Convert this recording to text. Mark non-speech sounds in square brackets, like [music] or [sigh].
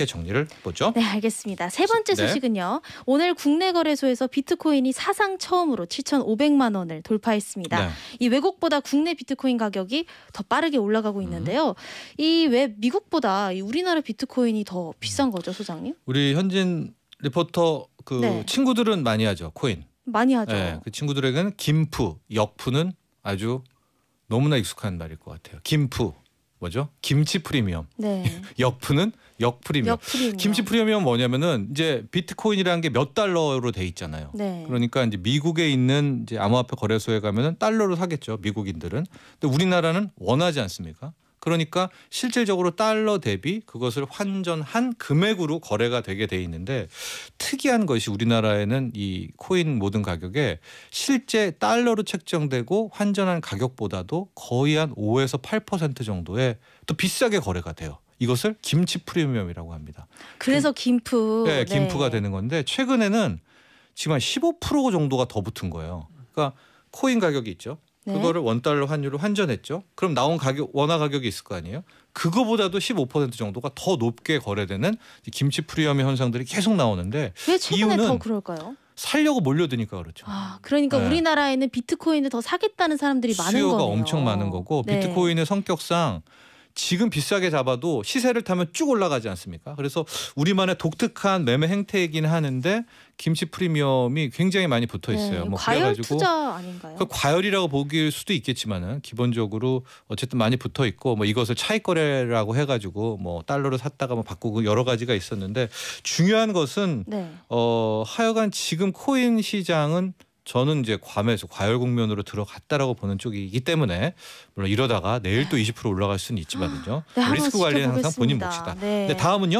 이렇게 정리를 보죠. 네, 알겠습니다. 세 번째 네. 소식은요. 오늘 국내 거래소에서 비트코인이 사상 처음으로 7,500만 원을 돌파했습니다. 네. 이 외국보다 국내 비트코인 가격이 더 빠르게 올라가고 음. 있는데요. 음. 이왜 미국보다 우리나라 비트코인이 더 비싼 음. 거죠, 소장님? 우리 현진 리포터 그 네. 친구들은 많이 하죠, 코인. 많이 하죠. 네, 그 친구들에게는 김프, 역프는 아주 너무나 익숙한 말일 것 같아요. 김프 뭐죠? 김치 프리미엄. 네. [laughs] 역프는 역 프리미엄. 김씨 프리미엄 뭐냐면은 이제 비트코인이라는 게 몇 달러로 돼 있잖아요. 네. 그러니까 이제 미국에 있는 이제 암호화폐 거래소에 가면은 달러로 사겠죠. 미국인들은. 근데 우리나라는 원하지 않습니까? 그러니까 실질적으로 달러 대비 그것을 환전한 금액으로 거래가 되게 돼 있는데 특이한 것이 우리나라에는 이 코인 모든 가격에 실제 달러로 책정되고 환전한 가격보다도 거의 한 5에서 8% 정도의 또 비싸게 거래가 돼요. 이것을 김치 프리미엄이라고 합니다. 그래서 그 김프. 네, 김프가 네. 되는 건데 최근에는 지금 한 15% 정도가 더 붙은 거예요. 그러니까 코인 가격이 있죠. 네. 그거를 원달러 환율로 환전했죠. 그럼 나온 가격 원화 가격이 있을 거 아니에요. 그거보다도 15% 정도가 더 높게 거래되는 김치 프리엄의 현상들이 계속 나오는데 왜 최근에 이유는 더 그럴까요? 살려고 몰려드니까 그렇죠. 아, 그러니까 네. 우리나라에는 비트코인을 더 사겠다는 사람들이 많은 거예요. 수요가 엄청 많은 거고 네. 비트코인의 성격상 지금 비싸게 잡아도 시세를 타면 쭉 올라가지 않습니까? 그래서 우리만의 독특한 매매 행태이긴 하는데 김치 프리미엄이 굉장히 많이 붙어 네, 있어요. 네, 뭐 과열 그래가지고 투자 아닌가요? 그 과열이라고 보길 수도 있겠지만은 기본적으로 어쨌든 많이 붙어 있고 뭐 이것을 차익 거래라고 해가지고 뭐 달러를 샀다가 뭐 바꾸고 여러 가지가 있었는데 중요한 것은 네. 어 하여간 지금 코인 시장은 저는 이제 괌에서 과열 국면으로 들어갔다라고 보는 쪽이기 때문에 물론 이러다가 내일 또 20% 올라갈 수는 있지만요. 아, 네, 리스크 관리는 항상 본인 몫이다. 네. 근데 다음은요?